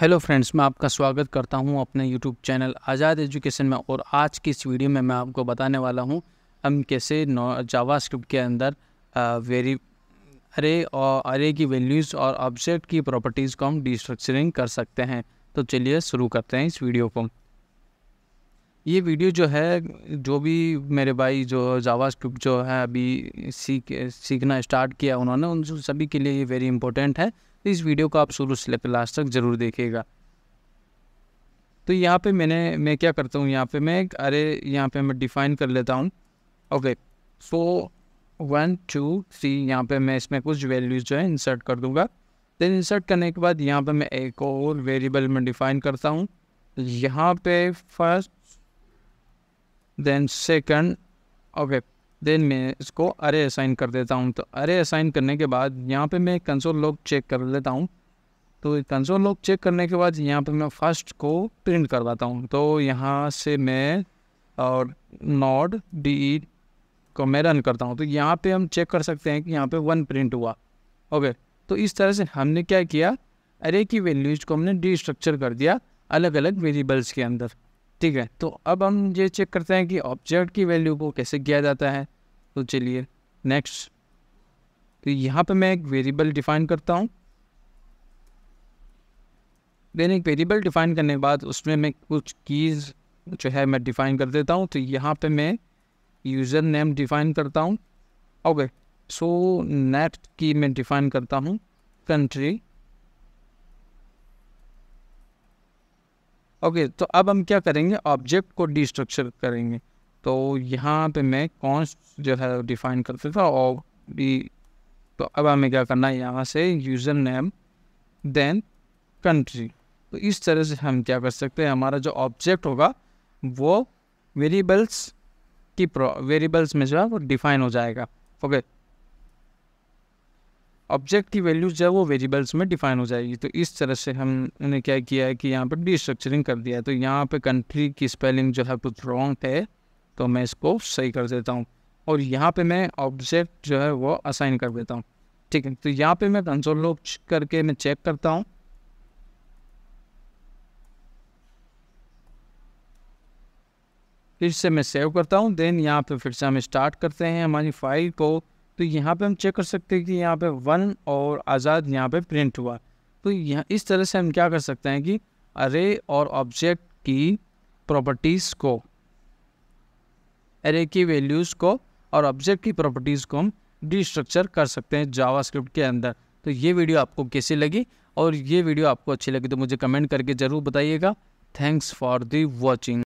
hello friends मैं आपका स्वागत करता हूं अपने यूट्यूब चैनल आज़ाद एजुकेशन में और आज की इस वीडियो में मैं आपको बताने वाला हूं हम कैसे जावास्क्रिप्ट के अंदर वेरी अरे और अरे की वैल्यूज़ और ऑब्जेक्ट की प्रॉपर्टीज़ को हम डिस्ट्रक्चरिंग कर सकते हैं तो चलिए शुरू करते हैं इस वीडियो को ये वीडियो जो है जो भी मेरे भाई जो जावा स्क्रिप्ट जो है अभी सीख सीखना स्टार्ट किया उन्होंने उन सभी के लिए ये वेरी इंपॉर्टेंट है तो इस वीडियो को आप शुरू से लेकर लास्ट तक ज़रूर देखिएगा तो यहाँ पे मैंने मैं क्या करता हूँ यहाँ पे मैं अरे यहाँ पे मैं डिफ़ाइन कर लेता हूँ okay so one two three यहाँ पे मैं इसमें कुछ वैल्यूज़ जो है इंसर्ट कर दूँगा देन इंसर्ट करने के बाद यहाँ पे मैं एक और वेरिएबल में डिफ़ाइन करता हूँ यहाँ पे first then second okay then मैं इसको अरे असाइन कर देता हूँ तो अरे असाइन करने के बाद यहाँ पे मैं कंसोल लॉग चेक कर लेता हूँ तो कंसोल लॉग चेक करने के बाद यहाँ पे मैं फर्स्ट को प्रिंट करवाता हूँ तो यहाँ से मैं और नॉड डी को मैं रन करता हूँ तो यहाँ पे हम चेक कर सकते हैं कि यहाँ पे वन प्रिंट हुआ ओके तो इस तरह से हमने क्या किया अरे की वैल्यूज को हमने डी स्ट्रक्चर कर दिया अलग अलग वेरिएबल्स के अंदर ठीक है तो अब हम ये चेक करते हैं कि ऑब्जेक्ट की वैल्यू को कैसे किया जाता है तो चलिए नेक्स्ट तो यहाँ पे मैं एक वेरिएबल डिफाइन करता हूँ देन एक वेरिएबल डिफाइन करने के बाद उसमें मैं कुछ कीज़ जो है मैं डिफाइन कर देता हूँ तो यहाँ पे मैं यूज़र नेम डिफाइन करता हूँ ओके सो नेट की मैं डिफाइन करता हूँ कंट्री ओके तो अब हम क्या करेंगे ऑब्जेक्ट को डिस्ट्रक्चर करेंगे तो यहाँ पे मैं कौन जो है डिफाइन करता था और भी तो अब हमें क्या करना है यहाँ से यूज़र नेम देन कंट्री तो इस तरह से हम क्या कर सकते हैं हमारा जो ऑब्जेक्ट होगा वो वेरिएबल्स की वेरिएबल्स में जो है वो डिफाइन हो जाएगा ओके okay, ऑब्जेक्ट की वैल्यूज जो है वो वेरिएबल्स में डिफाइन हो जाएगी तो इस तरह से हमने क्या किया है कि यहाँ पर डिस्ट्रक्चरिंग कर दिया है तो यहाँ पे कंट्री की स्पेलिंग जो है कुछ रॉन्ग है तो मैं इसको सही कर देता हूँ और यहाँ पे मैं ऑब्जेक्ट जो है वो असाइन कर देता हूँ ठीक है तो यहाँ पे मैं कंसोल लोग करके मैं चेक करता हूँ फिर से मैं सेव करता हूँ देन यहाँ पे फिर से हम स्टार्ट करते हैं हमारी फाइल को तो यहाँ पे हम चेक कर सकते हैं कि यहाँ पे वन और आज़ाद यहाँ पे प्रिंट हुआ तो यहाँ इस तरह से हम क्या कर सकते हैं कि अरे और ऑब्जेक्ट की प्रॉपर्टीज़ को अरे की वैल्यूज़ को और ऑब्जेक्ट की प्रॉपर्टीज़ को हम डिस्ट्रक्चर कर सकते हैं जावास्क्रिप्ट के अंदर तो ये वीडियो आपको कैसी लगी और ये वीडियो आपको अच्छी लगी तो मुझे कमेंट करके ज़रूर बताइएगा थैंक्स फॉर दी वॉचिंग